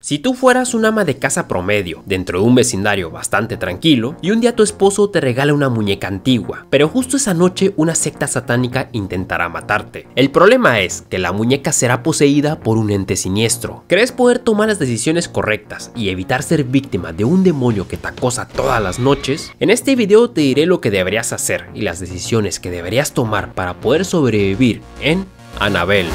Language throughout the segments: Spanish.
Si tú fueras un ama de casa promedio, dentro de un vecindario bastante tranquilo, y un día tu esposo te regala una muñeca antigua, pero justo esa noche una secta satánica intentará matarte. El problema es que la muñeca será poseída por un ente siniestro. Crees poder tomar las decisiones correctas y evitar ser víctima de un demonio que te acosa todas las noches? En este video te diré lo que deberías hacer y las decisiones que deberías tomar para poder sobrevivir en Anabel.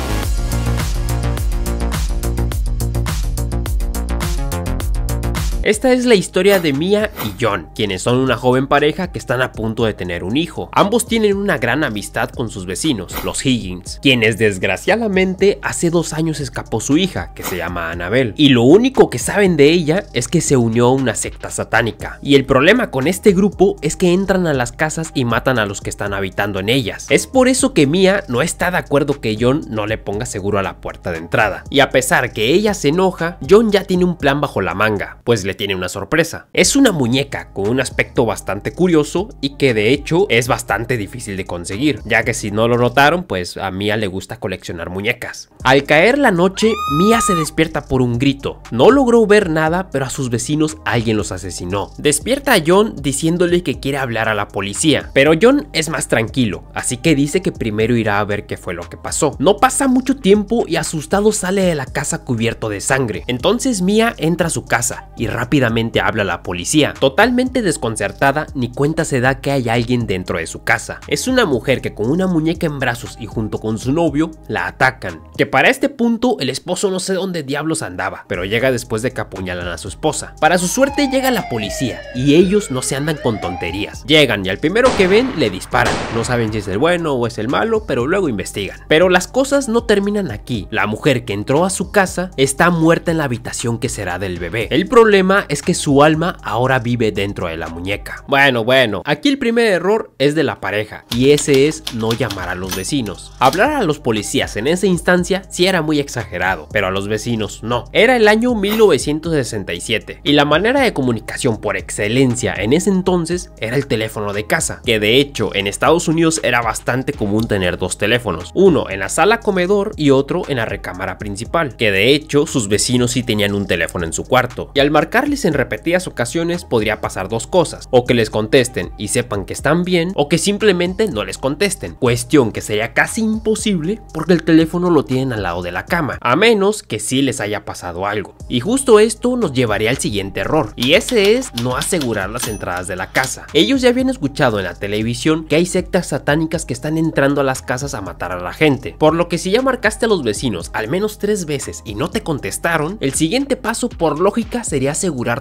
Esta es la historia de Mia y John, quienes son una joven pareja que están a punto de tener un hijo. Ambos tienen una gran amistad con sus vecinos, los Higgins, quienes desgraciadamente hace dos años escapó su hija, que se llama Annabel, y lo único que saben de ella es que se unió a una secta satánica. Y el problema con este grupo es que entran a las casas y matan a los que están habitando en ellas. Es por eso que Mia no está de acuerdo que John no le ponga seguro a la puerta de entrada. Y a pesar que ella se enoja, John ya tiene un plan bajo la manga, pues le tiene una sorpresa. Es una muñeca con un aspecto bastante curioso y que de hecho es bastante difícil de conseguir, ya que si no lo notaron, pues a Mia le gusta coleccionar muñecas. Al caer la noche, Mia se despierta por un grito. No logró ver nada, pero a sus vecinos alguien los asesinó. Despierta a John diciéndole que quiere hablar a la policía, pero John es más tranquilo, así que dice que primero irá a ver qué fue lo que pasó. No pasa mucho tiempo y asustado sale de la casa cubierto de sangre. Entonces Mia entra a su casa y rápidamente habla la policía. Totalmente desconcertada, ni cuenta se da que hay alguien dentro de su casa. Es una mujer que con una muñeca en brazos y junto con su novio la atacan. Que para este punto el esposo no sé dónde diablos andaba, pero llega después de que apuñalan a su esposa. Para su suerte llega la policía y ellos no se andan con tonterías. Llegan y al primero que ven le disparan. No saben si es el bueno o es el malo, pero luego investigan. Pero las cosas no terminan aquí. La mujer que entró a su casa está muerta en la habitación que será del bebé. El problema es que su alma ahora vive dentro de la muñeca. Bueno, bueno, aquí el primer error es de la pareja y ese es no llamar a los vecinos. Hablar a los policías en esa instancia sí era muy exagerado, pero a los vecinos no. Era el año 1967 y la manera de comunicación por excelencia en ese entonces era el teléfono de casa, que de hecho en Estados Unidos era bastante común tener dos teléfonos, uno en la sala comedor y otro en la recámara principal, que de hecho sus vecinos sí tenían un teléfono en su cuarto. Y al marcar en repetidas ocasiones podría pasar dos cosas, o que les contesten y sepan que están bien, o que simplemente no les contesten, cuestión que sería casi imposible porque el teléfono lo tienen al lado de la cama, a menos que sí les haya pasado algo. Y justo esto nos llevaría al siguiente error, y ese es no asegurar las entradas de la casa. Ellos ya habían escuchado en la televisión que hay sectas satánicas que están entrando a las casas a matar a la gente, por lo que si ya marcaste a los vecinos al menos tres veces y no te contestaron, el siguiente paso por lógica sería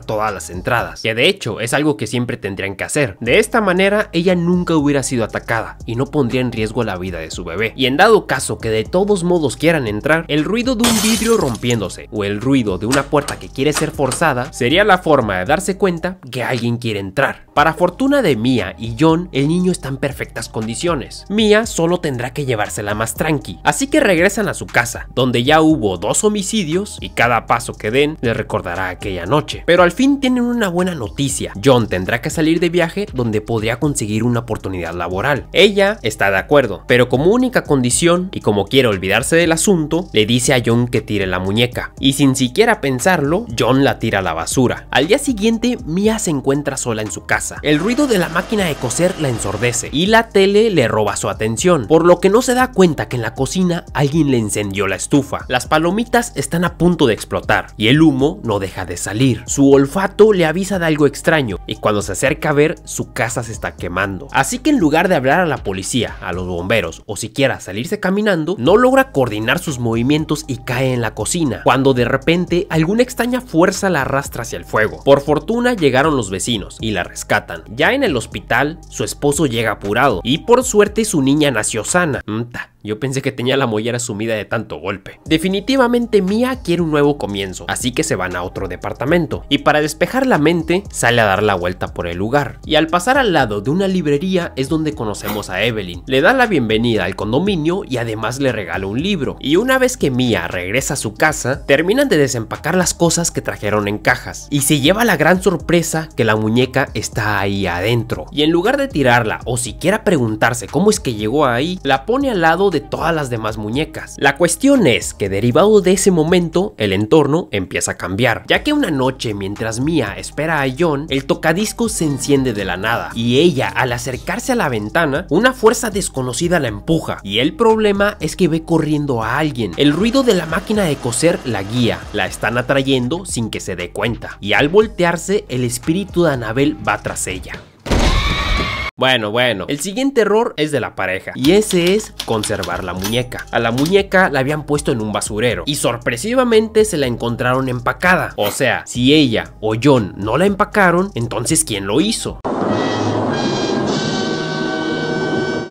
todas las entradas, que de hecho es algo que siempre tendrían que hacer. De esta manera, ella nunca hubiera sido atacada y no pondría en riesgo la vida de su bebé. Y en dado caso que de todos modos quieran entrar, el ruido de un vidrio rompiéndose o el ruido de una puerta que quiere ser forzada sería la forma de darse cuenta que alguien quiere entrar. Para fortuna de Mia y John, el niño está en perfectas condiciones. Mia solo tendrá que llevársela más tranqui, así que regresan a su casa, donde ya hubo dos homicidios y cada paso que den le recordará aquella noche. Pero al fin tienen una buena noticia, John tendrá que salir de viaje donde podría conseguir una oportunidad laboral. Ella está de acuerdo, pero como única condición y como quiere olvidarse del asunto, le dice a John que tire la muñeca, y sin siquiera pensarlo, John la tira a la basura. Al día siguiente, Mia se encuentra sola en su casa el ruido de la máquina de coser la ensordece y la tele le roba su atención, por lo que no se da cuenta que en la cocina alguien le encendió la estufa. Las palomitas están a punto de explotar y el humo no deja de salir. Su olfato le avisa de algo extraño y cuando se acerca a ver su casa se está quemando. Así que en lugar de hablar a la policía, a los bomberos o siquiera salirse caminando, no logra coordinar sus movimientos y cae en la cocina, cuando de repente alguna extraña fuerza la arrastra hacia el fuego. Por fortuna llegaron los vecinos y la rescatan ya en el hospital, su esposo llega apurado y por suerte su niña nació sana. Mm, yo pensé que tenía la mollera sumida de tanto golpe. Definitivamente Mia quiere un nuevo comienzo, así que se van a otro departamento. Y para despejar la mente, sale a dar la vuelta por el lugar. Y al pasar al lado de una librería es donde conocemos a Evelyn. Le da la bienvenida al condominio y además le regala un libro. Y una vez que Mia regresa a su casa, terminan de desempacar las cosas que trajeron en cajas. Y se lleva la gran sorpresa que la muñeca está ahí adentro. Y en lugar de tirarla o siquiera preguntarse cómo es que llegó ahí, la pone al lado de todas las demás muñecas. La cuestión es que derivado de ese momento, el entorno empieza a cambiar, ya que una noche mientras Mia espera a John, el tocadisco se enciende de la nada y ella al acercarse a la ventana, una fuerza desconocida la empuja y el problema es que ve corriendo a alguien. El ruido de la máquina de coser la guía, la están atrayendo sin que se dé cuenta y al voltearse el espíritu de Anabel va tras ella. Bueno, bueno. El siguiente error es de la pareja. Y ese es conservar la muñeca. A la muñeca la habían puesto en un basurero. Y sorpresivamente se la encontraron empacada. O sea, si ella o John no la empacaron, entonces ¿quién lo hizo?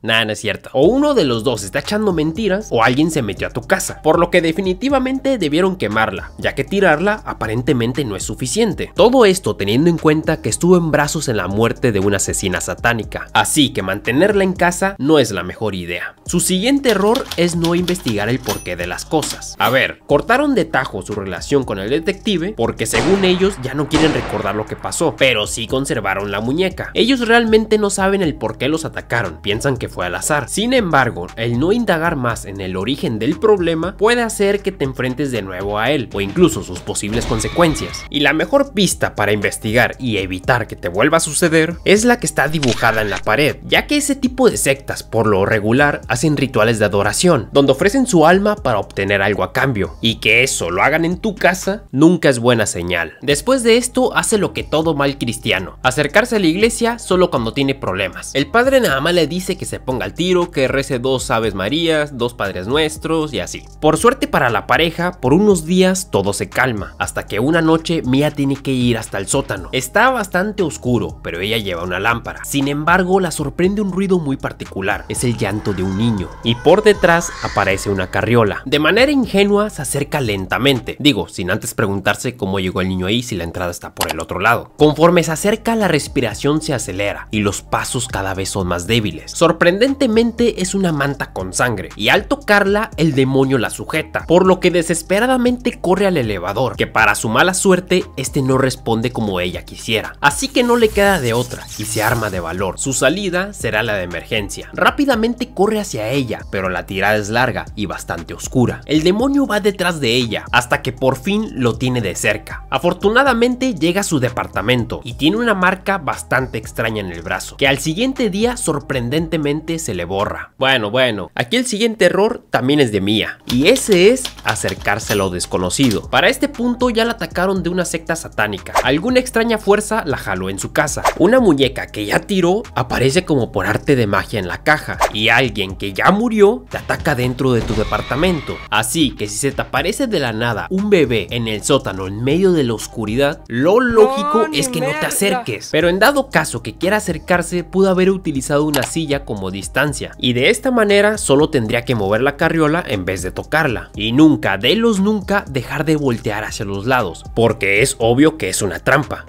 Nah, no es cierto. O uno de los dos está echando mentiras o alguien se metió a tu casa, por lo que definitivamente debieron quemarla, ya que tirarla aparentemente no es suficiente. Todo esto teniendo en cuenta que estuvo en brazos en la muerte de una asesina satánica, así que mantenerla en casa no es la mejor idea. Su siguiente error es no investigar el porqué de las cosas. A ver, cortaron de tajo su relación con el detective porque según ellos ya no quieren recordar lo que pasó, pero sí conservaron la muñeca. Ellos realmente no saben el por qué los atacaron, piensan que fue al azar. Sin embargo, el no indagar más en el origen del problema puede hacer que te enfrentes de nuevo a él o incluso sus posibles consecuencias. Y la mejor pista para investigar y evitar que te vuelva a suceder es la que está dibujada en la pared, ya que ese tipo de sectas por lo regular hacen rituales de adoración, donde ofrecen su alma para obtener algo a cambio, y que eso lo hagan en tu casa nunca es buena señal. Después de esto hace lo que todo mal cristiano, acercarse a la iglesia solo cuando tiene problemas. El padre Nahama le dice que se ponga el tiro, que rece dos Aves Marías, dos Padres Nuestros y así. Por suerte para la pareja, por unos días todo se calma, hasta que una noche Mia tiene que ir hasta el sótano. Está bastante oscuro, pero ella lleva una lámpara. Sin embargo, la sorprende un ruido muy particular, es el llanto de un niño, y por detrás aparece una carriola. De manera ingenua se acerca lentamente, digo, sin antes preguntarse cómo llegó el niño ahí si la entrada está por el otro lado. Conforme se acerca, la respiración se acelera y los pasos cada vez son más débiles. Sorprende Sorprendentemente es una manta con sangre y al tocarla el demonio la sujeta, por lo que desesperadamente corre al elevador, que para su mala suerte este no responde como ella quisiera. Así que no le queda de otra y se arma de valor. Su salida será la de emergencia. Rápidamente corre hacia ella, pero la tirada es larga y bastante oscura. El demonio va detrás de ella hasta que por fin lo tiene de cerca. Afortunadamente llega a su departamento y tiene una marca bastante extraña en el brazo, que al siguiente día sorprendentemente se le borra. Bueno, bueno, aquí el siguiente error también es de mía. y ese es acercarse a lo desconocido. Para este punto ya la atacaron de una secta satánica, alguna extraña fuerza la jaló en su casa, una muñeca que ya tiró aparece como por arte de magia en la caja, y alguien que ya murió te ataca dentro de tu departamento. Así que si se te aparece de la nada un bebé en el sótano en medio de la oscuridad, lo lógico es que no te acerques. Pero en dado caso que quiera acercarse, pudo haber utilizado una silla como distancia, y de esta manera solo tendría que mover la carriola en vez de tocarla, y nunca de los nunca dejar de voltear hacia los lados, porque es obvio que es una trampa.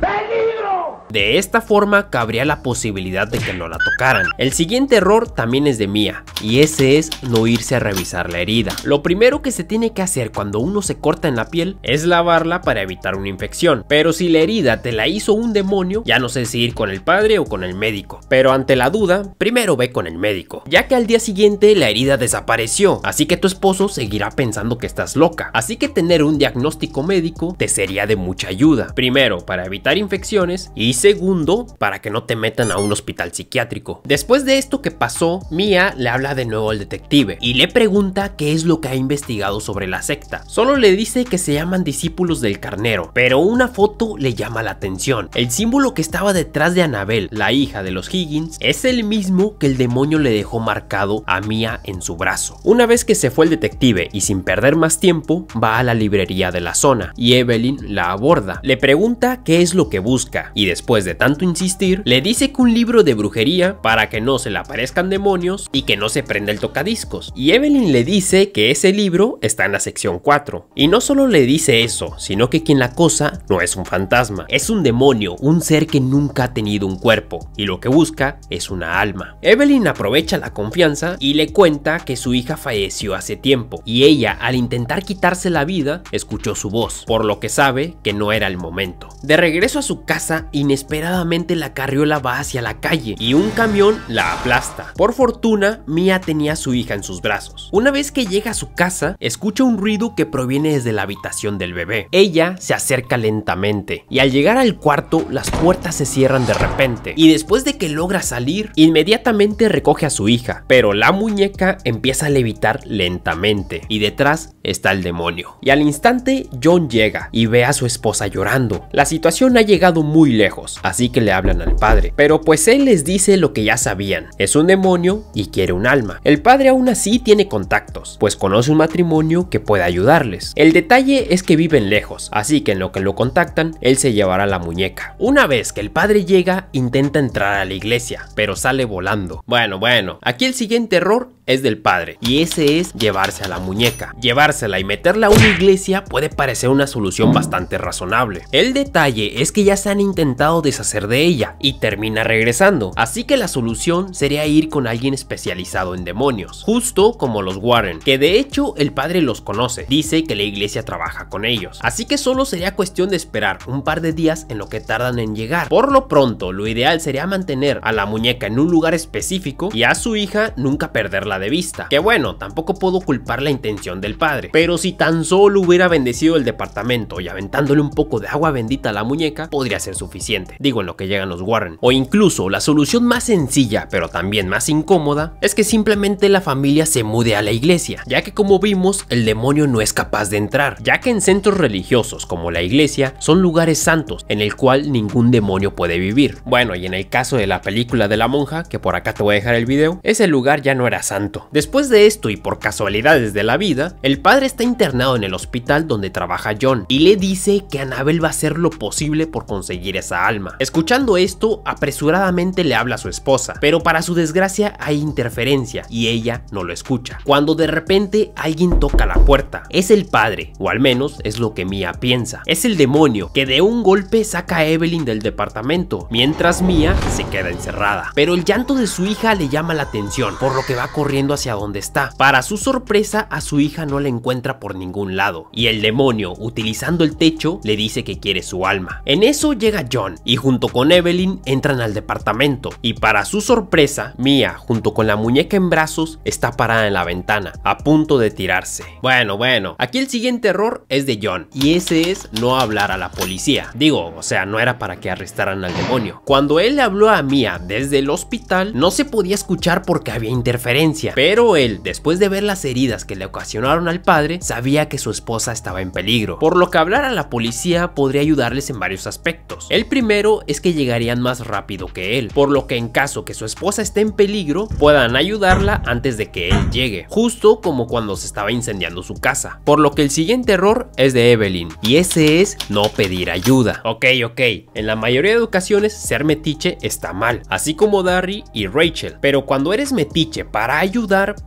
¡Peligro! De esta forma cabría la posibilidad de que no la tocaran. El siguiente error también es de mía y ese es no irse a revisar la herida. Lo primero que se tiene que hacer cuando uno se corta en la piel es lavarla para evitar una infección, pero si la herida te la hizo un demonio, ya no sé si ir con el padre o con el médico. Pero ante la duda, primero ve con el médico, ya que al día siguiente la herida desapareció, así que tu esposo seguirá pensando que estás loca. Así que tener un diagnóstico médico te sería de mucha ayuda, primero para evitar infecciones y segundo, para que no te metan a un hospital psiquiátrico. Después de esto que pasó, Mia le habla de nuevo al detective y le pregunta qué es lo que ha investigado sobre la secta. Solo le dice que se llaman discípulos del carnero, pero una foto le llama la atención. El símbolo que estaba detrás de Anabel, la hija de los Higgins, es el mismo que el demonio le dejó marcado a Mia en su brazo. Una vez que se fue el detective y sin perder más tiempo, va a la librería de la zona y Evelyn la aborda. Le pregunta qué es lo que busca, y después de tanto insistir, le dice que un libro de brujería para que no se le aparezcan demonios y que no se prenda el tocadiscos. Y Evelyn le dice que ese libro está en la sección 4. Y no solo le dice eso, sino que quien la cosa no es un fantasma, es un demonio, un ser que nunca ha tenido un cuerpo, y lo que busca es una alma. Evelyn aprovecha la confianza y le cuenta que su hija falleció hace tiempo, y ella al intentar quitarse la vida, escuchó su voz, por lo que sabe que no era el momento. De regreso regreso a su casa, inesperadamente la carriola va hacia la calle y un camión la aplasta. Por fortuna, Mia tenía a su hija en sus brazos. Una vez que llega a su casa, escucha un ruido que proviene desde la habitación del bebé. Ella se acerca lentamente y al llegar al cuarto, las puertas se cierran de repente y después de que logra salir, inmediatamente recoge a su hija, pero la muñeca empieza a levitar lentamente y detrás está el demonio. Y al instante, John llega y ve a su esposa llorando. La situación ha llegado muy lejos, así que le hablan al padre, pero pues él les dice lo que ya sabían, es un demonio y quiere un alma. El padre aún así tiene contactos, pues conoce un matrimonio que puede ayudarles. El detalle es que viven lejos, así que en lo que lo contactan, él se llevará la muñeca. Una vez que el padre llega, intenta entrar a la iglesia, pero sale volando. Bueno, bueno, aquí el siguiente error es del padre y ese es llevarse a la muñeca. Llevársela y meterla a una iglesia puede parecer una solución bastante razonable. El detalle es que ya se han intentado deshacer de ella y termina regresando, así que la solución sería ir con alguien especializado en demonios, justo como los Warren, que de hecho el padre los conoce, dice que la iglesia trabaja con ellos, así que solo sería cuestión de esperar un par de días en lo que tardan en llegar. Por lo pronto, lo ideal sería mantener a la muñeca en un lugar específico y a su hija nunca perderla de vista. Que bueno, tampoco puedo culpar la intención del padre, pero si tan solo hubiera bendecido el departamento y aventándole un poco de agua bendita a la muñeca, podría ser suficiente, digo en lo que llegan los Warren. O incluso la solución más sencilla, pero también más incómoda, es que simplemente la familia se mude a la iglesia, ya que como vimos, el demonio no es capaz de entrar, ya que en centros religiosos como la iglesia son lugares santos en el cual ningún demonio puede vivir. Bueno, y en el caso de la película de la monja, que por acá te voy a dejar el video, ese lugar ya no era santo Después de esto y por casualidades de la vida, el padre está internado en el hospital donde trabaja John y le dice que anabel va a hacer lo posible por conseguir esa alma. Escuchando esto, apresuradamente le habla a su esposa, pero para su desgracia hay interferencia y ella no lo escucha. Cuando de repente alguien toca la puerta, es el padre, o al menos es lo que Mia piensa. Es el demonio que de un golpe saca a Evelyn del departamento, mientras Mia se queda encerrada. Pero el llanto de su hija le llama la atención, por lo que va corriendo hacia donde está. Para su sorpresa, a su hija no la encuentra por ningún lado, y el demonio, utilizando el techo, le dice que quiere su alma. En eso llega John, y junto con Evelyn entran al departamento, y para su sorpresa, Mia, junto con la muñeca en brazos, está parada en la ventana, a punto de tirarse. Bueno, bueno, aquí el siguiente error es de John, y ese es no hablar a la policía. Digo, o sea, no era para que arrestaran al demonio. Cuando él le habló a Mia desde el hospital, no se podía escuchar porque había interferencia pero él, después de ver las heridas que le ocasionaron al padre, sabía que su esposa estaba en peligro, por lo que hablar a la policía podría ayudarles en varios aspectos. El primero es que llegarían más rápido que él, por lo que en caso que su esposa esté en peligro, puedan ayudarla antes de que él llegue, justo como cuando se estaba incendiando su casa. Por lo que el siguiente error es de Evelyn, y ese es no pedir ayuda. Ok, ok, en la mayoría de ocasiones ser metiche está mal, así como Darry y Rachel, pero cuando eres metiche para ayudar,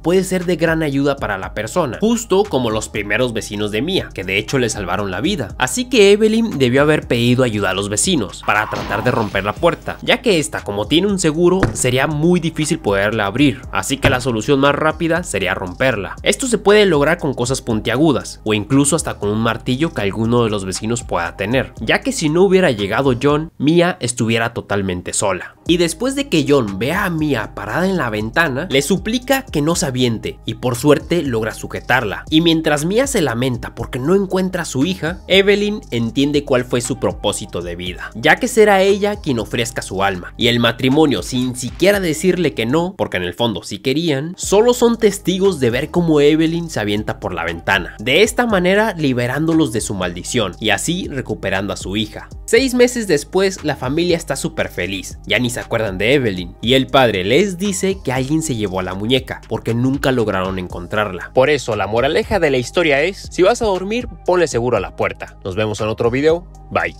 puede ser de gran ayuda para la persona, justo como los primeros vecinos de Mia, que de hecho le salvaron la vida. Así que Evelyn debió haber pedido ayuda a los vecinos para tratar de romper la puerta, ya que esta como tiene un seguro sería muy difícil poderla abrir, así que la solución más rápida sería romperla. Esto se puede lograr con cosas puntiagudas o incluso hasta con un martillo que alguno de los vecinos pueda tener, ya que si no hubiera llegado John, Mia estuviera totalmente sola. Y después de que John vea a Mia parada en la ventana, le suplica que no se aviente y por suerte logra sujetarla. Y mientras Mia se lamenta porque no encuentra a su hija, Evelyn entiende cuál fue su propósito de vida, ya que será ella quien ofrezca su alma. Y el matrimonio, sin siquiera decirle que no, porque en el fondo sí querían, solo son testigos de ver cómo Evelyn se avienta por la ventana. De esta manera liberándolos de su maldición y así recuperando a su hija. Seis meses después, la familia está súper feliz, ya ni se se acuerdan de Evelyn, y el padre les dice que alguien se llevó a la muñeca, porque nunca lograron encontrarla. Por eso, la moraleja de la historia es, si vas a dormir, ponle seguro a la puerta. Nos vemos en otro video, bye.